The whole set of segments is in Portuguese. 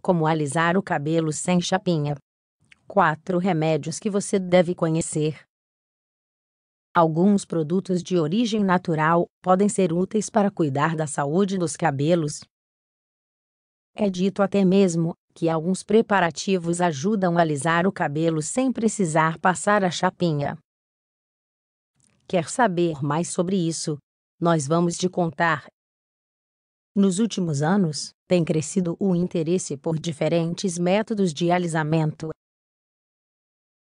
como alisar o cabelo sem chapinha. 4 remédios que você deve conhecer. Alguns produtos de origem natural podem ser úteis para cuidar da saúde dos cabelos. É dito até mesmo que alguns preparativos ajudam a alisar o cabelo sem precisar passar a chapinha. Quer saber mais sobre isso? Nós vamos te contar. Nos últimos anos, tem crescido o interesse por diferentes métodos de alisamento.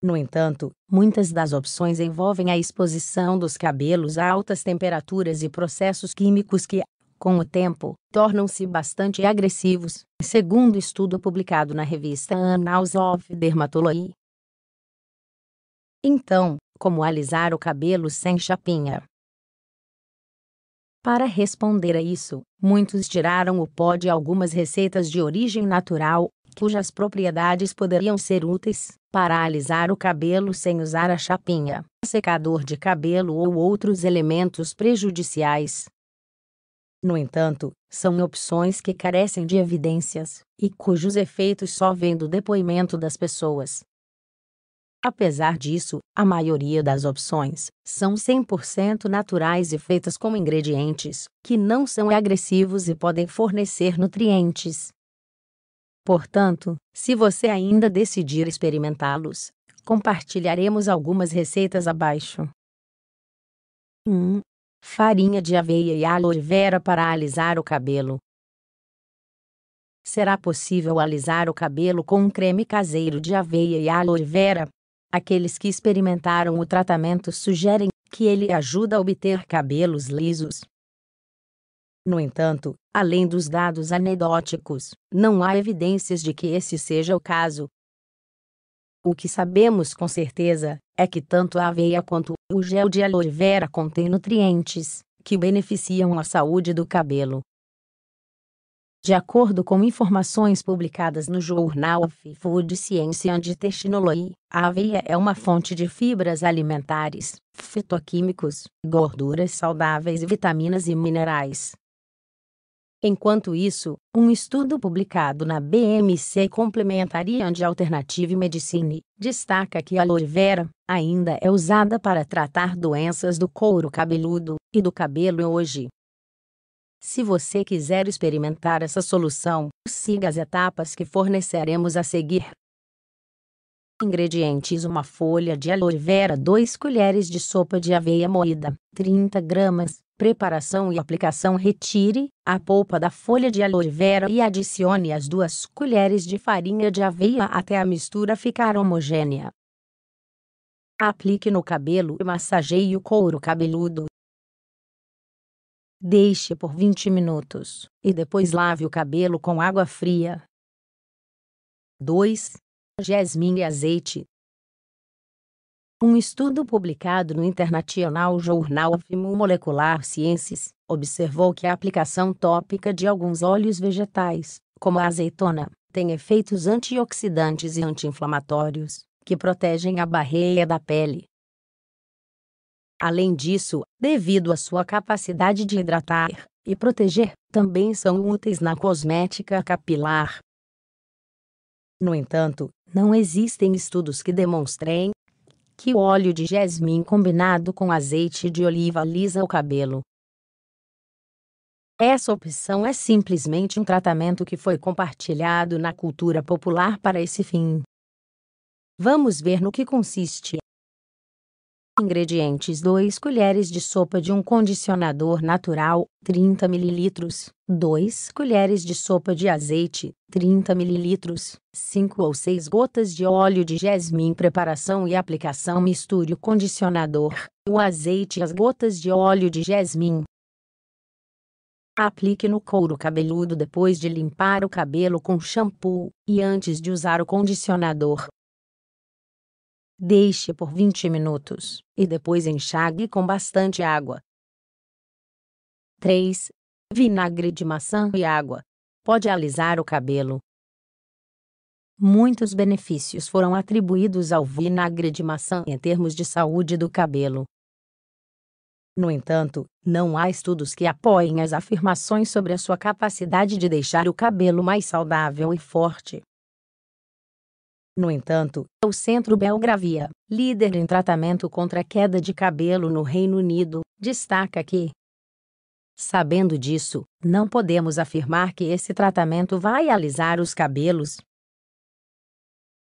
No entanto, muitas das opções envolvem a exposição dos cabelos a altas temperaturas e processos químicos que, com o tempo, tornam-se bastante agressivos, segundo estudo publicado na revista Annals of Dermatology. Então, como alisar o cabelo sem chapinha? Para responder a isso, muitos tiraram o pó de algumas receitas de origem natural, cujas propriedades poderiam ser úteis para alisar o cabelo sem usar a chapinha, secador de cabelo ou outros elementos prejudiciais. No entanto, são opções que carecem de evidências e cujos efeitos só vêm do depoimento das pessoas. Apesar disso, a maioria das opções são 100% naturais e feitas com ingredientes que não são agressivos e podem fornecer nutrientes. Portanto, se você ainda decidir experimentá-los, compartilharemos algumas receitas abaixo. 1. Hum, farinha de aveia e aloe vera para alisar o cabelo. Será possível alisar o cabelo com um creme caseiro de aveia e aloe vera, Aqueles que experimentaram o tratamento sugerem que ele ajuda a obter cabelos lisos. No entanto, além dos dados anedóticos, não há evidências de que esse seja o caso. O que sabemos com certeza é que tanto a aveia quanto o gel de aloe vera contêm nutrientes que beneficiam a saúde do cabelo, de acordo com informações publicadas no jornal Food Science and Technology, a aveia é uma fonte de fibras alimentares, fitoquímicos, gorduras saudáveis e vitaminas e minerais. Enquanto isso, um estudo publicado na BMC Complementarian de Alternative Medicine destaca que a aloe vera ainda é usada para tratar doenças do couro cabeludo e do cabelo hoje. Se você quiser experimentar essa solução, siga as etapas que forneceremos a seguir. Ingredientes: uma folha de aloe vera, 2 colheres de sopa de aveia moída, 30 gramas. Preparação e aplicação: retire a polpa da folha de aloe vera e adicione as duas colheres de farinha de aveia até a mistura ficar homogênea. Aplique no cabelo e massageie o couro cabeludo. Deixe por 20 minutos e depois lave o cabelo com água fria. 2. Jasmim e azeite. Um estudo publicado no International Journal of Molecular Sciences observou que a aplicação tópica de alguns óleos vegetais, como a azeitona, tem efeitos antioxidantes e anti-inflamatórios que protegem a barreira da pele, Além disso, devido à sua capacidade de hidratar e proteger, também são úteis na cosmética capilar. No entanto, não existem estudos que demonstrem que o óleo de jasmim combinado com azeite de oliva lisa o cabelo. Essa opção é simplesmente um tratamento que foi compartilhado na cultura popular para esse fim. Vamos ver no que consiste. Ingredientes 2 colheres de sopa de um condicionador natural, 30 ml. 2 colheres de sopa de azeite, 30 ml. 5 ou 6 gotas de óleo de jasmim Preparação e aplicação Misture o condicionador, o azeite e as gotas de óleo de jasmim. Aplique no couro cabeludo depois de limpar o cabelo com shampoo e antes de usar o condicionador. Deixe por 20 minutos e depois enxague com bastante água. 3. Vinagre de maçã e água. Pode alisar o cabelo. Muitos benefícios foram atribuídos ao vinagre de maçã em termos de saúde do cabelo. No entanto, não há estudos que apoiem as afirmações sobre a sua capacidade de deixar o cabelo mais saudável e forte. No entanto, é o Centro Belgravia, líder em tratamento contra queda de cabelo no Reino Unido, destaca que Sabendo disso, não podemos afirmar que esse tratamento vai alisar os cabelos.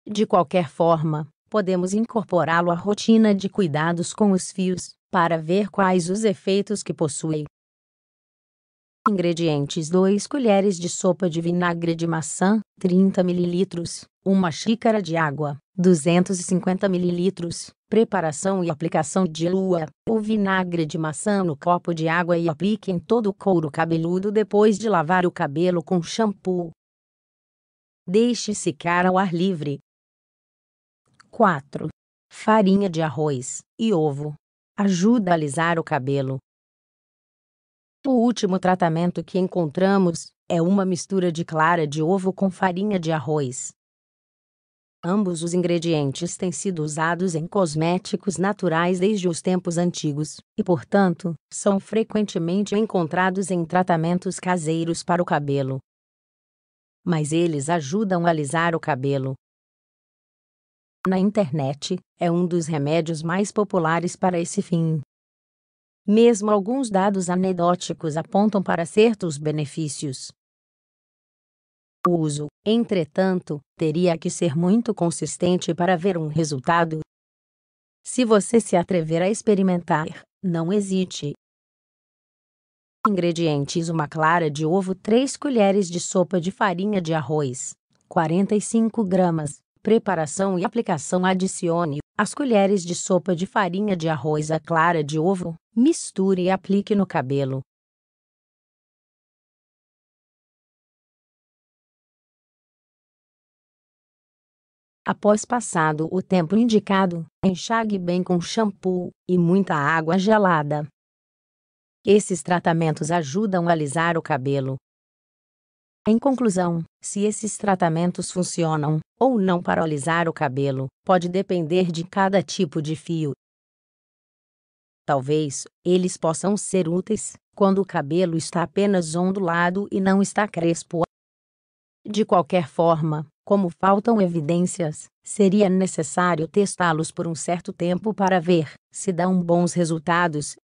De qualquer forma, podemos incorporá-lo à rotina de cuidados com os fios, para ver quais os efeitos que possui. Ingredientes 2 colheres de sopa de vinagre de maçã, 30 ml, 1 xícara de água, 250 ml. Preparação e aplicação de lua: o vinagre de maçã no copo de água e aplique em todo o couro cabeludo depois de lavar o cabelo com shampoo. Deixe secar ao ar livre. 4. Farinha de arroz e ovo. Ajuda a alisar o cabelo. O último tratamento que encontramos é uma mistura de clara de ovo com farinha de arroz. Ambos os ingredientes têm sido usados em cosméticos naturais desde os tempos antigos e, portanto, são frequentemente encontrados em tratamentos caseiros para o cabelo. Mas eles ajudam a alisar o cabelo. Na internet, é um dos remédios mais populares para esse fim. Mesmo alguns dados anedóticos apontam para certos benefícios. O uso, entretanto, teria que ser muito consistente para ver um resultado. Se você se atrever a experimentar, não hesite. Ingredientes: uma clara de ovo, 3 colheres de sopa de farinha de arroz, 45 gramas. Preparação e aplicação: adicione as colheres de sopa de farinha de arroz à clara de ovo, misture e aplique no cabelo. Após passado o tempo indicado, enxague bem com shampoo e muita água gelada. Esses tratamentos ajudam a alisar o cabelo, em conclusão, se esses tratamentos funcionam ou não para alisar o cabelo, pode depender de cada tipo de fio. Talvez eles possam ser úteis quando o cabelo está apenas ondulado e não está crespo. De qualquer forma, como faltam evidências, seria necessário testá-los por um certo tempo para ver se dão bons resultados